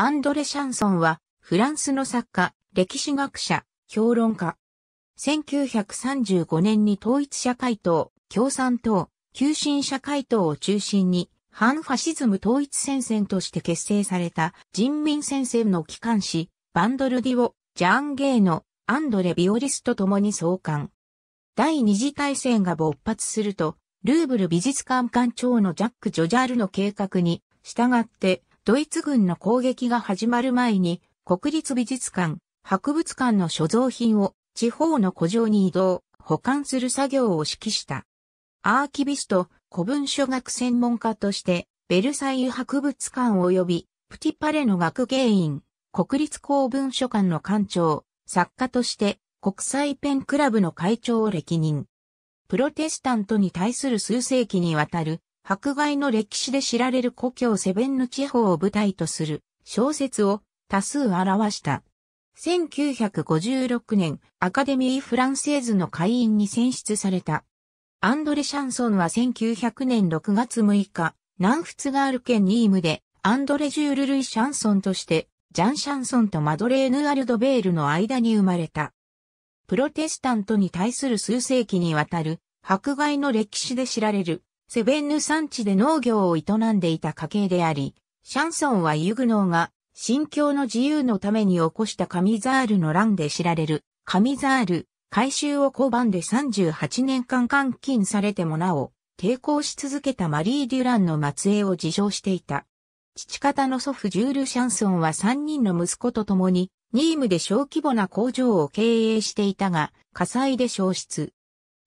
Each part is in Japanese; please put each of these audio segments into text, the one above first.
アンドレ・シャンソンは、フランスの作家、歴史学者、評論家。1935年に統一社会党、共産党、急進社会党を中心に、反ファシズム統一戦線として結成された人民戦線の機関紙、バンドルディオ、ジャーンゲイのアンドレ・ビオリスと共に創刊。第二次大戦が勃発すると、ルーブル美術館館長のジャック・ジョジャールの計画に、従って、ドイツ軍の攻撃が始まる前に、国立美術館、博物館の所蔵品を地方の古城に移動、保管する作業を指揮した。アーキビスト、古文書学専門家として、ベルサイユ博物館及び、プティパレの学芸員、国立公文書館の館長、作家として、国際ペンクラブの会長を歴任。プロテスタントに対する数世紀にわたる迫害の歴史で知られる故郷セベンヌ地方を舞台とする小説を多数表した。1956年、アカデミー・フランセーズの会員に選出された。アンドレ・シャンソンは1900年6月6日、南仏ガール県ニームで、アンドレ・ジュール・ルイ・シャンソンとして、ジャン・シャンソンとマドレーヌ・アルド・ベールの間に生まれた。プロテスタントに対する数世紀にわたる、迫害の歴史で知られる、セベンヌ産地で農業を営んでいた家系であり、シャンソンはユグノーが心教の自由のために起こしたカミザールの乱で知られる、カミザール、改修を拒んで38年間監禁されてもなお、抵抗し続けたマリー・デュランの末裔を自称していた。父方の祖父ジュール・シャンソンは3人の息子と共に、ニームで小規模な工場を経営していたが、火災で消失。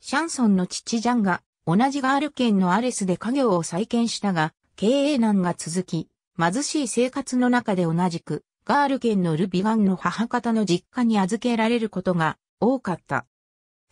シャンソンの父ジャンが、同じガール県のアレスで家業を再建したが、経営難が続き、貧しい生活の中で同じく、ガール県のルビガンの母方の実家に預けられることが多かった。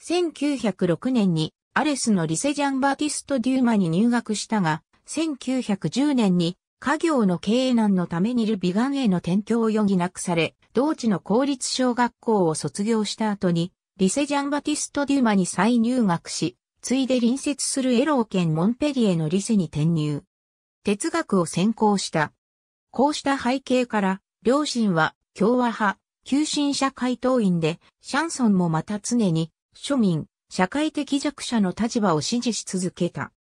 1906年にアレスのリセジャン・バーティスト・デューマに入学したが、1910年に家業の経営難のためにルビガンへの転居を余儀なくされ、同地の公立小学校を卒業した後に、リセジャン・バティスト・デューマに再入学し、ついで隣接するエロー県モンペリエのリセに転入。哲学を専攻した。こうした背景から、両親は共和派、急進社会党員で、シャンソンもまた常に、庶民、社会的弱者の立場を支持し続けた。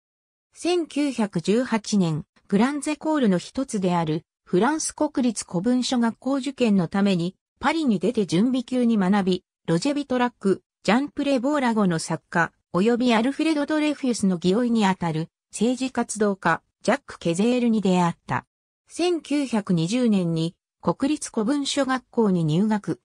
1918年、グランゼコールの一つである、フランス国立古文書学校受験のために、パリに出て準備級に学び、ロジェビトラック、ジャンプレ・ボーラゴの作家、及びアルフレド・ドレフィウスの義いにあたる政治活動家、ジャック・ケゼールに出会った。1920年に国立古文書学校に入学。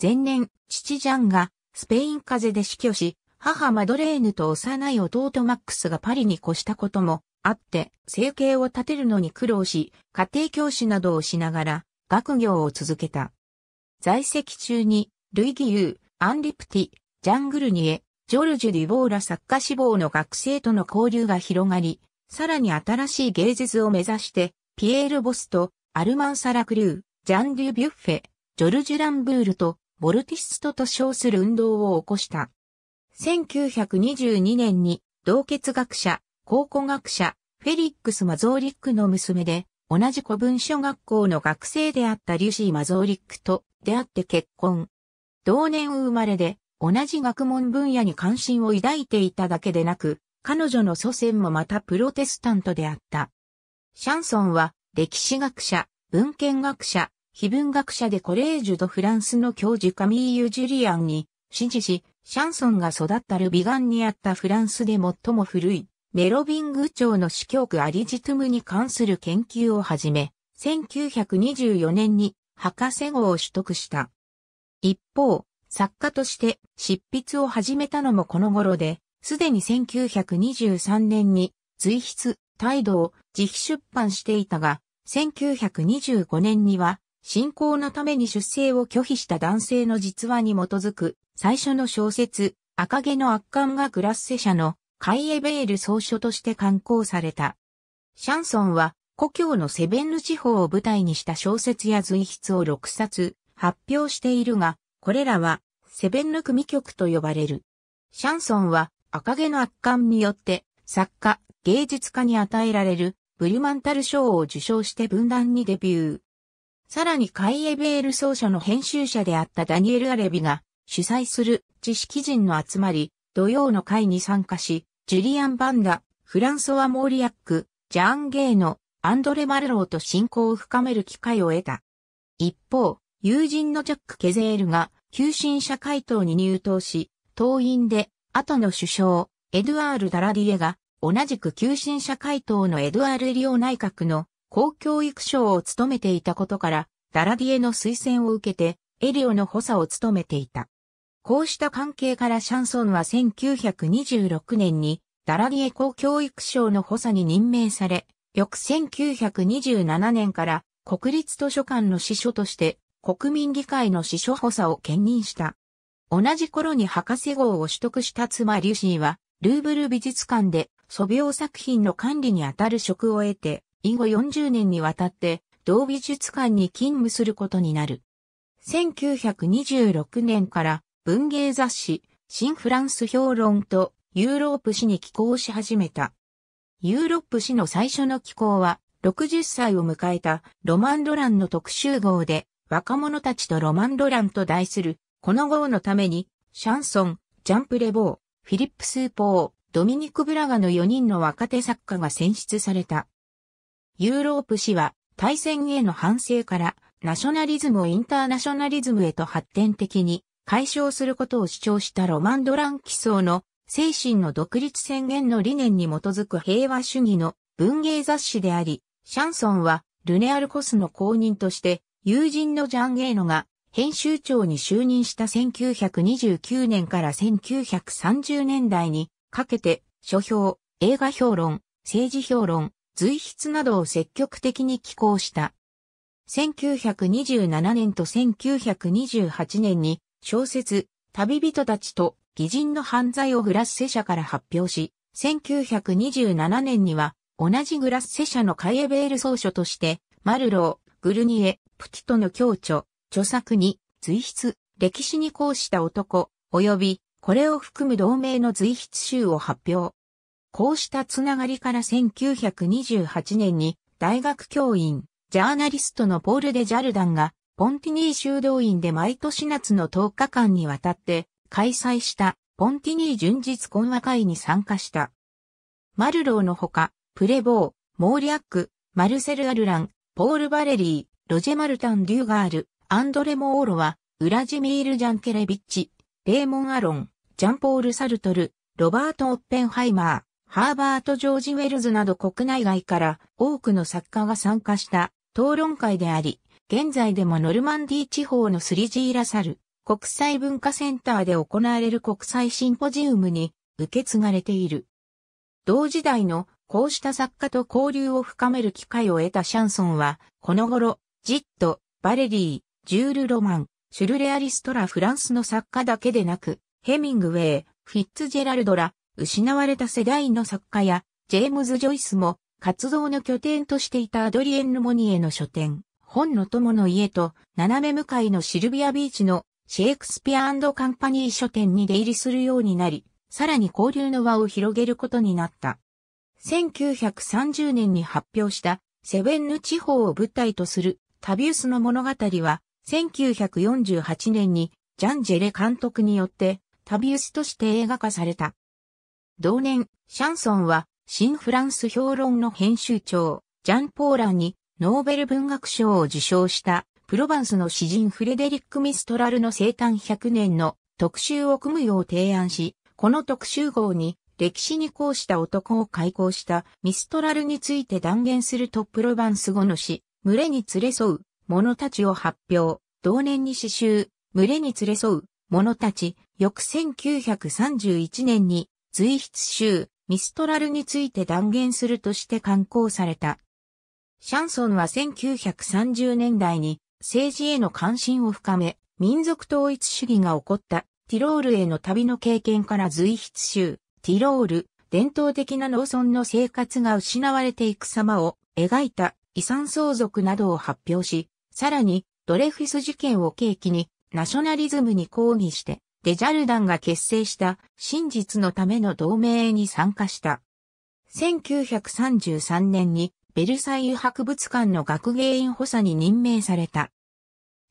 前年、父ジャンがスペイン風邪で死去し、母マドレーヌと幼い弟マックスがパリに越したこともあって、生計を立てるのに苦労し、家庭教師などをしながら学業を続けた。在籍中に、ルイギユー、アンリプティ、ジャングルニエ、ジョルジュ・デュボーラ作家志望の学生との交流が広がり、さらに新しい芸術を目指して、ピエール・ボスと、アルマン・サラ・クリュー、ジャン・デュ・ビュッフェ、ジョルジュ・ランブールと、ボルティストと称する運動を起こした。1922年に、同血学者、考古学者、フェリックス・マゾーリックの娘で、同じ古文書学校の学生であったリュシー・マゾーリックと出会って結婚。同年生まれで、同じ学問分野に関心を抱いていただけでなく、彼女の祖先もまたプロテスタントであった。シャンソンは歴史学者、文献学者、非文学者でコレージュドフランスの教授カミーユ・ジュリアンに支持し、シャンソンが育ったルビガンにあったフランスで最も古いメロビング朝の司教区アリジトゥムに関する研究を始め、1924年に博士号を取得した。一方、作家として執筆を始めたのもこの頃で、すでに1923年に随筆、態度を自費出版していたが、1925年には、信仰のために出生を拒否した男性の実話に基づく最初の小説、赤毛の悪巻がグラッセ社のカイエベール総書として刊行された。シャンソンは故郷のセベンヌ地方を舞台にした小説や随筆を6冊発表しているが、これらは、セベンヌ組曲と呼ばれる。シャンソンは、赤毛の圧巻によって、作家、芸術家に与えられる、ブリュマンタル賞を受賞して分断にデビュー。さらにカイエベール奏者の編集者であったダニエル・アレビが主催する知識人の集まり、土曜の会に参加し、ジュリアン・バンダ、フランソワ・モーリアック、ジャーン・ゲーノ、アンドレ・マルローと親交を深める機会を得た。一方、友人のジャック・ケゼールが、急審者会党に入党し、党員で、後の首相、エドゥアール・ダラディエが、同じく急審者会党のエドゥアール・エリオ内閣の公教育省を務めていたことから、ダラディエの推薦を受けて、エリオの補佐を務めていた。こうした関係からシャンソンは1926年に、ダラディエ公教育省の補佐に任命され、翌1927年から国立図書館の司書として国民議会の司書補佐を兼任した。同じ頃に博士号を取得した妻リュシーは、ルーブル美術館で素描作品の管理にあたる職を得て、以後40年にわたって同美術館に勤務することになる。1926年から文芸雑誌、新フランス評論とユーロープ誌に寄稿し始めた。ユーロップ誌の最初の寄稿は、60歳を迎えたロマン・ドランの特集号で、若者たちとロマン・ロランと題する、この号のために、シャンソン、ジャンプ・レボー、フィリップ・スーポー、ドミニク・ブラガの4人の若手作家が選出された。ユーロープ氏は、大戦への反省から、ナショナリズムをインターナショナリズムへと発展的に解消することを主張したロマン・ドラン基礎の精神の独立宣言の理念に基づく平和主義の文芸雑誌であり、シャンソンはルネアルコスの公認として友人のジャン・ゲーノが編集長に就任した1929年から1930年代にかけて書評、映画評論、政治評論、随筆などを積極的に寄稿した。1927年と1928年に小説、旅人たちと偽人の犯罪をグラッセ社から発表し、1927年には同じグラッセ社のカイエベール総書として、マルロー、グルニエ、プティトの共著、著作に、随筆、歴史に講した男、及び、これを含む同盟の随筆集を発表。こうしたつながりから1928年に、大学教員、ジャーナリストのポール・デ・ジャルダンが、ポンティニー修道院で毎年夏の10日間にわたって、開催した、ポンティニー純実懇話会に参加した。マルローのほか、プレボー、モーリアック、マルセル・アルラン、ポール・バレリー、ロジェ・マルタン・デューガール、アンドレ・モーロは、ウラジミール・ジャンケレビッチ、レーモン・アロン、ジャンポール・サルトル、ロバート・オッペンハイマー、ハーバート・ジョージ・ウェルズなど国内外から多くの作家が参加した討論会であり、現在でもノルマンディ地方のスリジーラサル国際文化センターで行われる国際シンポジウムに受け継がれている。同時代のこうした作家と交流を深める機会を得たシャンソンは、この頃、ジット、バレリー、ジュール・ロマン、シュルレアリストらフランスの作家だけでなく、ヘミングウェイ、フィッツジェラルドら、失われた世代の作家や、ジェームズ・ジョイスも、活動の拠点としていたアドリエン・ルモニエの書店、本の友の家と、斜め向かいのシルビアビーチのシェイクスピアカンパニー書店に出入りするようになり、さらに交流の輪を広げることになった。1930年に発表したセベンヌ地方を舞台とするタビウスの物語は、1948年にジャンジェレ監督によってタビウスとして映画化された。同年、シャンソンは、新フランス評論の編集長、ジャン・ポーランにノーベル文学賞を受賞したプロヴァンスの詩人フレデリック・ミストラルの生誕100年の特集を組むよう提案し、この特集号に歴史にこうした男を開講したミストラルについて断言するとプロヴァンス語の詩、群れに連れ添う、者たちを発表。同年に刺繍、群れに連れ添う、者たち、翌1931年に、随筆集、ミストラルについて断言するとして刊行された。シャンソンは1930年代に政治への関心を深め、民族統一主義が起こったティロールへの旅の経験から随筆集、ティロール、伝統的な農村の生活が失われていく様を描いた遺産相続などを発表し、さらにドレフィス事件を契機にナショナリズムに抗議してデジャルダンが結成した真実のための同盟に参加した。1933年にベルサイユ博物館の学芸員補佐に任命された。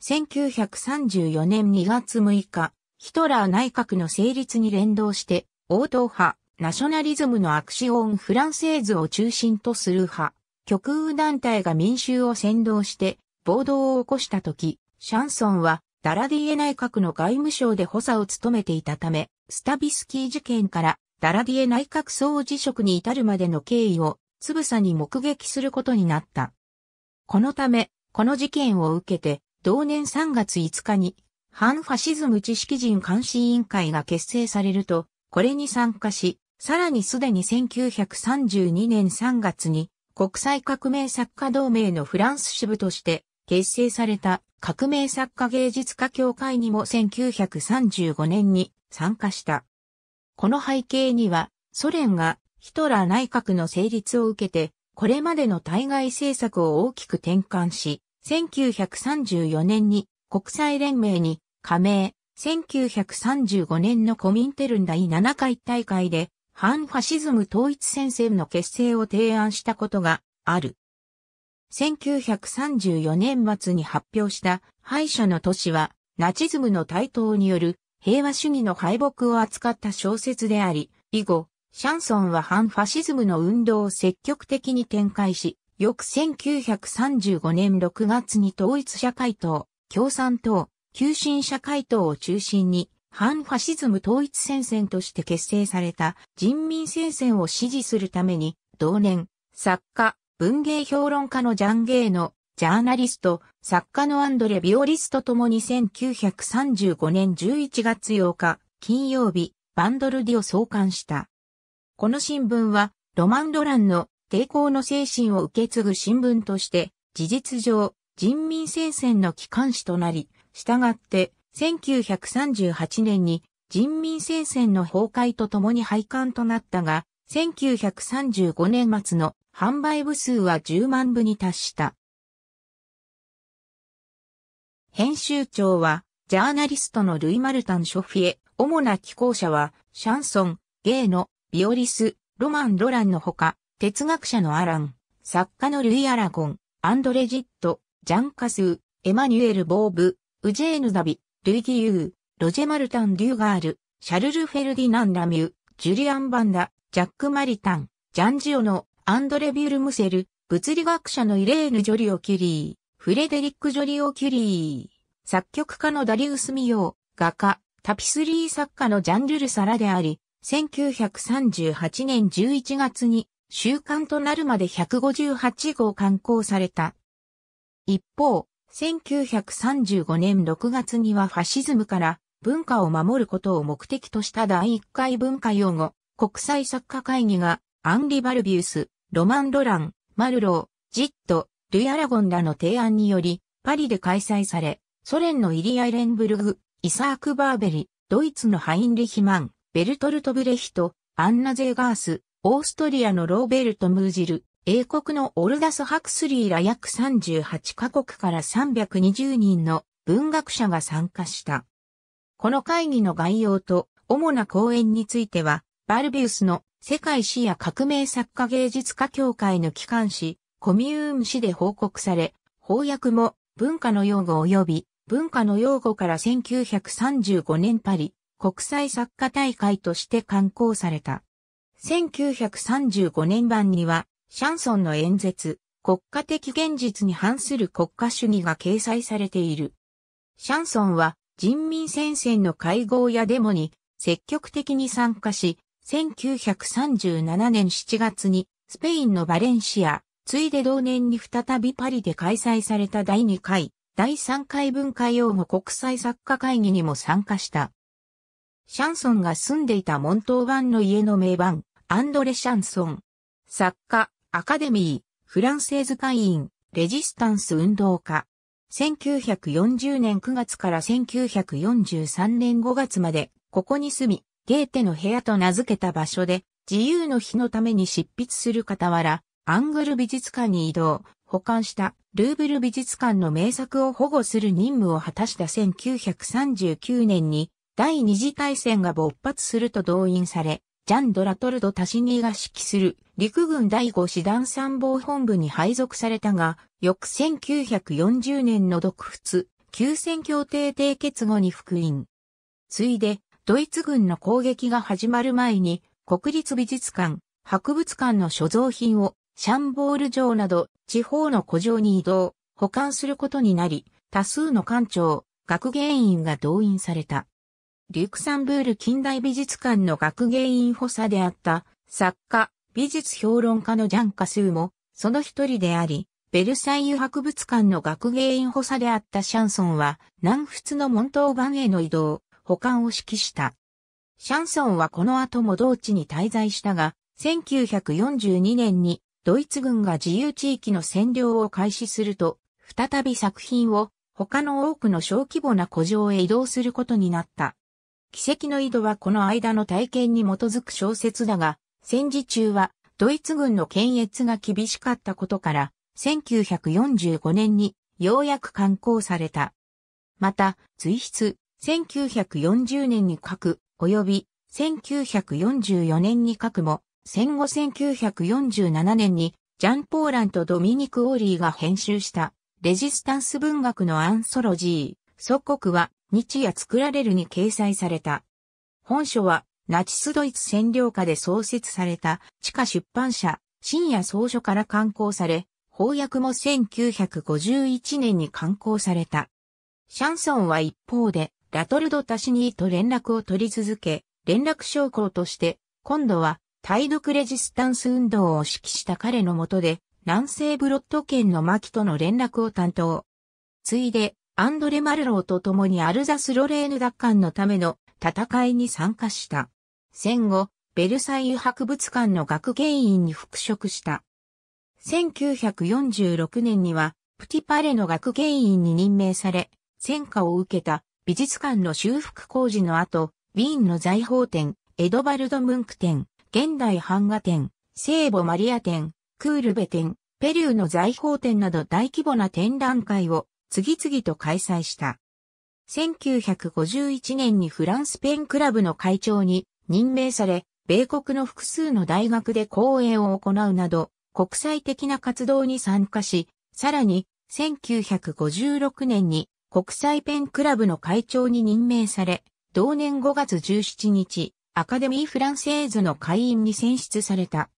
1934年2月6日、ヒトラー内閣の成立に連動して、応答派、ナショナリズムのアクシオン・フランセーズを中心とする派、極右団体が民衆を扇動して暴動を起こした時、シャンソンはダラディエ内閣の外務省で補佐を務めていたため、スタビスキー事件からダラディエ内閣総辞職に至るまでの経緯をつぶさに目撃することになった。このため、この事件を受けて、同年3月5日に、反ファシズム知識人監視委員会が結成されると、これに参加し、さらにすでに1932年3月に、国際革命作家同盟のフランス支部として結成された革命作家芸術家協会にも1935年に参加した。この背景にはソ連がヒトラー内閣の成立を受けてこれまでの対外政策を大きく転換し、1934年に国際連盟に加盟、1935年のコミンテルン第7回大会で反ファシズム統一戦線の結成を提案したことがある。1934年末に発表した敗者の都市は、ナチズムの台頭による平和主義の敗北を扱った小説であり、以後、シャンソンは反ファシズムの運動を積極的に展開し、翌1935年6月に統一社会党、共産党、急進社会党を中心に反ファシズム統一戦線として結成された人民戦線を支持するために、同年、作家、文芸評論家のジャンゲーノ、ジャーナリスト、作家のアンドレ・ビオリスとともに1935年11月8日、金曜日、バンドルディを創刊した。この新聞は、ロマン・ドランの抵抗の精神を受け継ぐ新聞として、事実上、人民戦線の機関紙となり、従って、1938年に人民戦線の崩壊とともに廃刊となったが、1935年末の販売部数は10万部に達した。編集長は、ジャーナリストのルイ・マルタン・ショフィエ、主な寄稿者は、シャンソン、ゲイの、ビオリス、ロマン・ロランのほか、哲学者のアラン、作家のルイ・アラゴン、アンドレ・ジット、ジャン・カスー、エマニュエル・ボーブ、ウジェーヌ・ダビ、ルイギユー、ロジェ・マルタン・デューガール、シャルル・フェルディナン・ラミュ、ジュリアン・バンダ、ジャック・マリタン、ジャンジオのアンドレ・ビュールムセル、物理学者のイレーヌ・ジョリオ・キュリー、フレデリック・ジョリオ・キュリー、作曲家のダリウス・ミヨー、画家、タピスリー作家のジャン・ルル・サラであり、1938年11月に週刊となるまで158号刊行された。一方、1935年6月にはファシズムから文化を守ることを目的とした第1回文化用語国際作家会議がアンリ・バルビウス、ロマン・ロラン、マルロー、ジット、ルイ・アラゴンらの提案によりパリで開催され、ソ連のイリア・レンブルグ、イサーク・バーベリ、ドイツのハインリヒマン、ベルトルト・ブレヒト、アンナ・ゼーガース、オーストリアのローベルト・ムージル、英国のオルダス・ハクスリーら約38カ国から320人の文学者が参加した。この会議の概要と主な講演については、バルビウスの世界史や革命作家芸術家協会の機関誌、コミューム誌で報告され、翻訳も文化の用語及び文化の用語から1935年パリ国際作家大会として刊行された。1935年版にはシャンソンの演説、国家的現実に反する国家主義が掲載されている。シャンソンは人民戦線の会合やデモに積極的に参加し、1937年7月にスペインのバレンシア、ついで同年に再びパリで開催された第2回、第3回文化用語国際作家会議にも参加した。シャンソンが住んでいたモントーバンの家の名盤、アンドレ・シャンソン。作家、アカデミー、フランセーズ会員、レジスタンス運動家。1940年9月から1943年5月まで、ここに住み、ゲーテの部屋と名付けた場所で、自由の日のために執筆する傍ら、アングル美術館に移動、保管したルーブル美術館の名作を保護する任務を果たした1939年に、第二次大戦が勃発すると動員され、ジャン・ドラトルド・タシニーが指揮する陸軍第5師団参謀本部に配属されたが、翌1940年の独仏、休戦協定締結後に復員。ついで、ドイツ軍の攻撃が始まる前に、国立美術館、博物館の所蔵品を、シャンボール城など、地方の古城に移動、保管することになり、多数の館長、学芸員が動員された。リュクサンブール近代美術館の学芸員補佐であった作家、美術評論家のジャン・カスーもその一人であり、ベルサイユ博物館の学芸員補佐であったシャンソンは南仏の門頭板への移動、保管を指揮した。シャンソンはこの後も同地に滞在したが、1942年にドイツ軍が自由地域の占領を開始すると、再び作品を他の多くの小規模な古城へ移動することになった。奇跡の井戸はこの間の体験に基づく小説だが、戦時中はドイツ軍の検閲が厳しかったことから、1945年にようやく刊行された。また、随筆、1940年に書く、及び1944年に書くも、戦後1947年にジャン・ポーランとドミニク・オーリーが編集した、レジスタンス文学のアンソロジー、祖国は日夜作られるに掲載された。本書は、ナチスドイツ占領下で創設された地下出版社、深夜草書から刊行され、翻訳も1951年に刊行された。シャンソンは一方で、ラトルド・タシニーと連絡を取り続け、連絡将校として、今度は、対独レジスタンス運動を指揮した彼のもとで、南西ブロッド県の巻との連絡を担当。ついで、アンドレ・マルローと共にアルザス・ロレーヌ奪還のための戦いに参加した。戦後、ベルサイユ博物館の学芸員に復職した。1946年には、プティパレの学芸員に任命され、戦火を受けた美術館の修復工事の後、ウィーンの財宝店、エドバルド・ムンク店、現代版画店、聖母マリア店、クールベ店、ペリューの財宝店など大規模な展覧会を次々と開催した。1951年にフランスペンクラブの会長に任命され、米国の複数の大学で講演を行うなど、国際的な活動に参加し、さらに、1956年に国際ペンクラブの会長に任命され、同年5月17日、アカデミー・フランセーズの会員に選出された。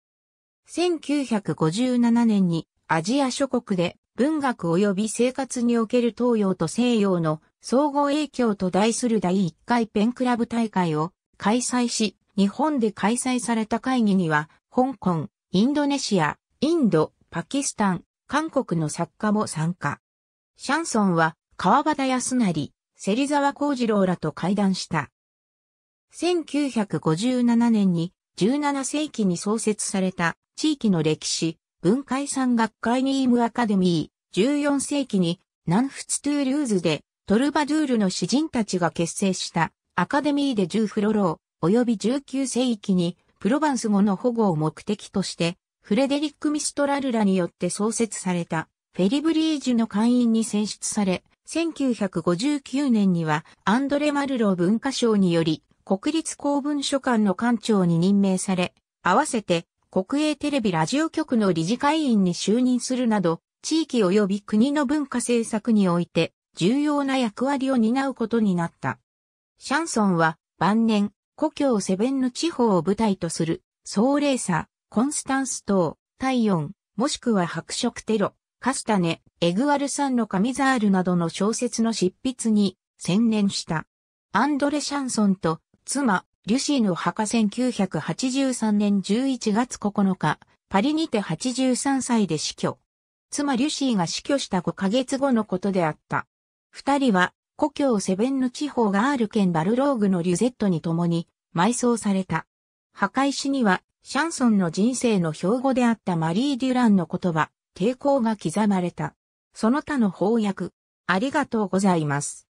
1957年にアジア諸国で文学及び生活における東洋と西洋の総合影響と題する第1回ペンクラブ大会を開催し、日本で開催された会議には、香港、インドネシア、インド、パキスタン、韓国の作家も参加。シャンソンは、川端康成、芹沢幸次郎らと会談した。1957年に17世紀に創設された地域の歴史、文化遺産学会ニームアカデミー、14世紀に南仏トゥールーズでトルバドゥールの詩人たちが結成したアカデミーで10フロロー、及び19世紀にプロバンス語の保護を目的としてフレデリック・ミストラルラによって創設されたフェリブリージュの会員に選出され、1959年にはアンドレ・マルロー文化賞により国立公文書館の館長に任命され、合わせて国営テレビラジオ局の理事会員に就任するなど、地域及び国の文化政策において重要な役割を担うことになった。シャンソンは晩年、故郷セベンヌ地方を舞台とする、ソーレーサ、コンスタンス島、体温、もしくは白色テロ、カスタネ、エグアルサンのカミザールなどの小説の執筆に専念した。アンドレ・シャンソンと妻、リュシーの墓1983年11月9日、パリにて83歳で死去。妻リュシーが死去した5ヶ月後のことであった。二人は、故郷セベンヌ地方がある県バルローグのリュゼットに共に埋葬された。墓石には、シャンソンの人生の標語であったマリー・デュランの言葉、抵抗が刻まれた。その他の翻訳、ありがとうございます。